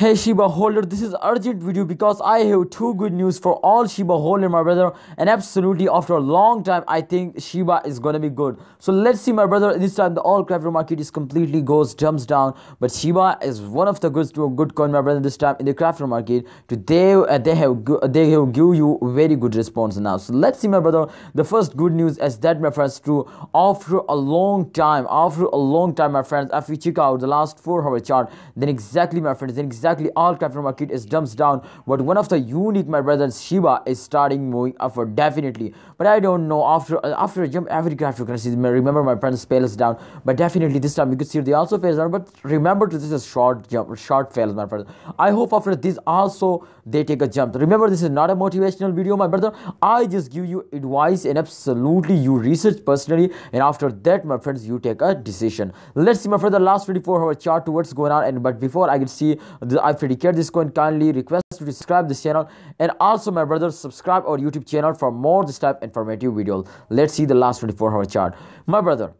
Hey Shiba holder, this is urgent video because I have two good news for all Shiba holder, my brother. And absolutely, after a long time, I think Shiba is gonna be good. So let's see, my brother. This time, the all crypto market is completely goes jumps down, but Shiba is one of the good to a good coin, my brother. This time in the crypto market, today uh, they have they have give you very good response now. So let's see, my brother. The first good news is that my friends, to after a long time, after a long time, my friends, if you check out the last four hour chart, then exactly, my friends, then exactly exactly all capital market is dumps down but one of the unique my brothers Shiba is starting moving upward definitely but I don't know after uh, after a jump every cryptocurrency remember my friends fails down but definitely this time you could see they also fails down but remember this is a short jump short fails my brother I hope after this also they take a jump remember this is not a motivational video my brother I just give you advice and absolutely you research personally and after that my friends you take a decision let's see my friend the last 24 hour chart towards going on and but before I can see the I you this coin kindly request to subscribe this channel and also my brother subscribe our youtube channel for more this type informative video let's see the last 24 hour chart my brother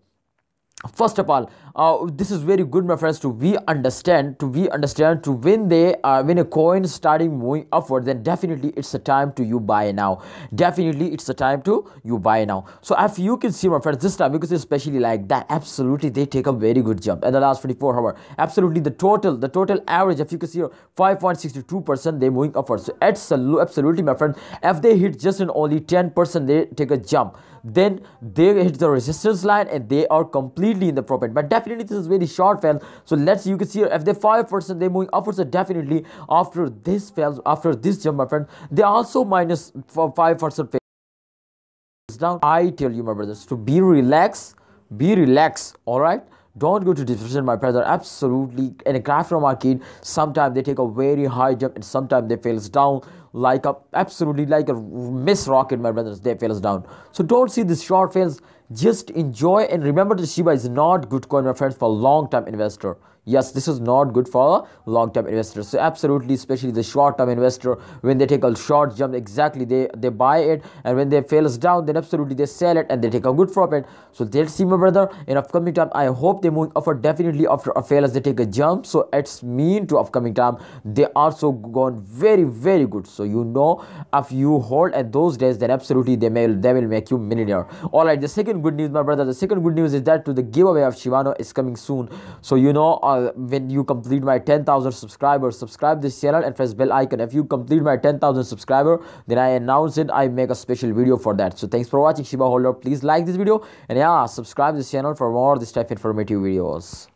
first of all uh, this is very good my friends to we understand to we understand to when they uh, when a coin is starting moving upward then definitely it's a time to you buy now definitely it's a time to you buy now so if you can see my friends this time because especially like that absolutely they take a very good jump in the last 24 hour absolutely the total the total average if you can see 5.62 percent they're moving upward so absolutely my friend if they hit just in only 10 percent they take a jump then they hit the resistance line and they are completely in the profit but definitely this is very short fell so let's you can see if they 5% they're moving upwards so definitely after this fell after this jump my friend they also minus 5% down i tell you my brothers to be relaxed be relaxed all right don't go to depression, my brother. Absolutely. In a graph from arcade, sometimes they take a very high jump and sometimes they fails down like a absolutely like a miss rocket, my brothers. They fails down. So don't see this short fails. Just enjoy and remember that Shiba is not good coin, my friends, for long time investor. Yes, this is not good for long-term investors. So absolutely, especially the short-term investor, when they take a short jump, exactly they, they buy it and when they fails down, then absolutely they sell it and they take a good profit. So they'll see my brother, in upcoming time, I hope they move offer definitely after a failure, they take a jump. So it's mean to upcoming time, they are so gone very, very good. So you know, if you hold at those days, then absolutely they may they will make you millionaire. Alright, the second good news, my brother, the second good news is that to the giveaway of Shivano is coming soon. So you know, uh, when you complete my 10,000 subscribers, subscribe this channel and press bell icon. If you complete my 10,000 subscriber, then I announce it. I make a special video for that. So thanks for watching Shiba Holder. Please like this video and yeah, subscribe this channel for more this type of informative videos.